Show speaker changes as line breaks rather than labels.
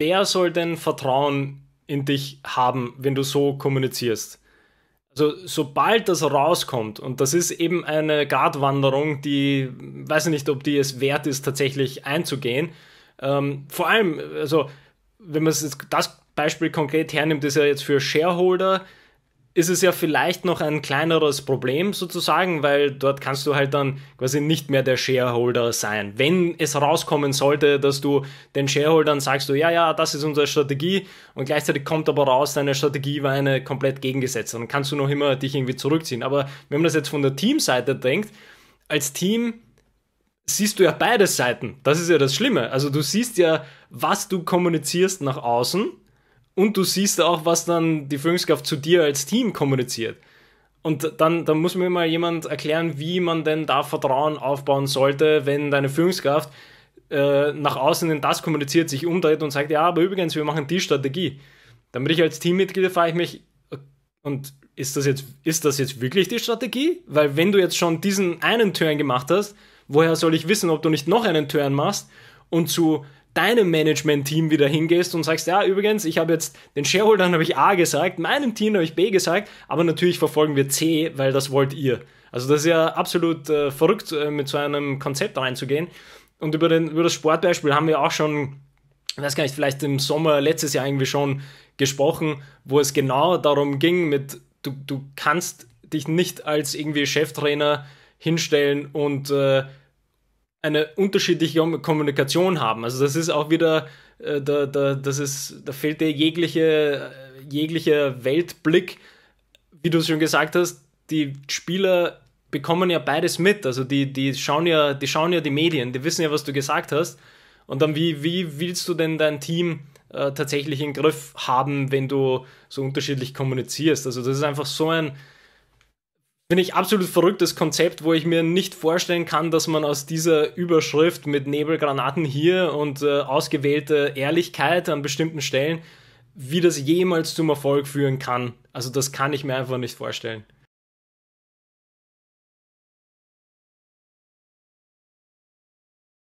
wer soll denn Vertrauen in dich haben, wenn du so kommunizierst? Also sobald das rauskommt, und das ist eben eine Gratwanderung, die weiß ich nicht, ob die es wert ist, tatsächlich einzugehen. Ähm, vor allem, also wenn man das Beispiel konkret hernimmt, ist ja jetzt für Shareholder, ist es ja vielleicht noch ein kleineres Problem sozusagen, weil dort kannst du halt dann quasi nicht mehr der Shareholder sein. Wenn es rauskommen sollte, dass du den Shareholdern sagst, du, ja, ja, das ist unsere Strategie und gleichzeitig kommt aber raus, deine Strategie war eine komplett gegengesetzte, dann kannst du noch immer dich irgendwie zurückziehen. Aber wenn man das jetzt von der Teamseite denkt, als Team siehst du ja beide Seiten. Das ist ja das Schlimme. Also du siehst ja, was du kommunizierst nach außen und du siehst auch, was dann die Führungskraft zu dir als Team kommuniziert. Und dann, dann muss mir mal jemand erklären, wie man denn da Vertrauen aufbauen sollte, wenn deine Führungskraft äh, nach außen in das kommuniziert, sich umdreht und sagt, ja, aber übrigens, wir machen die Strategie. Dann bin ich als Teammitglied, frage ich mich, und ist das, jetzt, ist das jetzt wirklich die Strategie? Weil wenn du jetzt schon diesen einen Turn gemacht hast, woher soll ich wissen, ob du nicht noch einen Turn machst und zu deinem Management-Team wieder hingehst und sagst, ja, übrigens, ich habe jetzt den Shareholdern habe ich A gesagt, meinem Team habe ich B gesagt, aber natürlich verfolgen wir C, weil das wollt ihr. Also das ist ja absolut äh, verrückt, äh, mit so einem Konzept reinzugehen. Und über, den, über das Sportbeispiel haben wir auch schon, ich weiß gar nicht, vielleicht im Sommer letztes Jahr irgendwie schon gesprochen, wo es genau darum ging, mit du, du kannst dich nicht als irgendwie Cheftrainer hinstellen und äh, eine unterschiedliche Kommunikation haben. Also das ist auch wieder, äh, da, da, das ist, da fehlt dir jegliche, äh, jeglicher Weltblick, wie du es schon gesagt hast, die Spieler bekommen ja beides mit. Also die, die schauen ja, die schauen ja die Medien, die wissen ja, was du gesagt hast. Und dann, wie, wie willst du denn dein Team äh, tatsächlich im Griff haben, wenn du so unterschiedlich kommunizierst? Also das ist einfach so ein Finde ich absolut verrücktes Konzept, wo ich mir nicht vorstellen kann, dass man aus dieser Überschrift mit Nebelgranaten hier und äh, ausgewählte Ehrlichkeit an bestimmten Stellen, wie das jemals zum Erfolg führen kann. Also das kann ich mir einfach nicht vorstellen.